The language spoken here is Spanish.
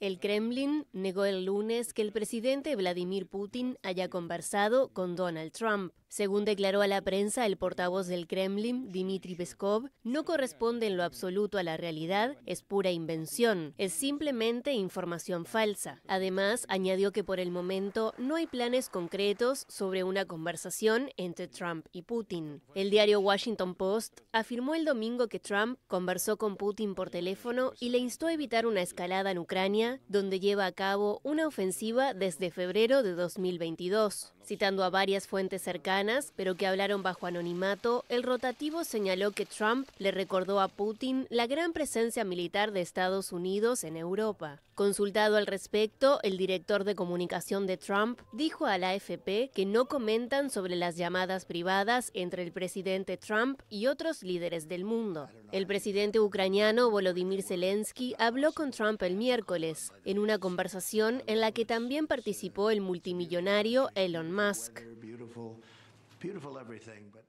El Kremlin negó el lunes que el presidente Vladimir Putin haya conversado con Donald Trump. Según declaró a la prensa el portavoz del Kremlin, Dmitry Peskov, no corresponde en lo absoluto a la realidad, es pura invención, es simplemente información falsa. Además, añadió que por el momento no hay planes concretos sobre una conversación entre Trump y Putin. El diario Washington Post afirmó el domingo que Trump conversó con Putin por teléfono y le instó a evitar una escalada en Ucrania, donde lleva a cabo una ofensiva desde febrero de 2022. Citando a varias fuentes cercanas, pero que hablaron bajo anonimato, el rotativo señaló que Trump le recordó a Putin la gran presencia militar de Estados Unidos en Europa. Consultado al respecto, el director de comunicación de Trump dijo a la AFP que no comentan sobre las llamadas privadas entre el presidente Trump y otros líderes del mundo. El presidente ucraniano Volodymyr Zelensky habló con Trump el miércoles, en una conversación en la que también participó el multimillonario Elon Elon Musk. Beautiful, beautiful everything, but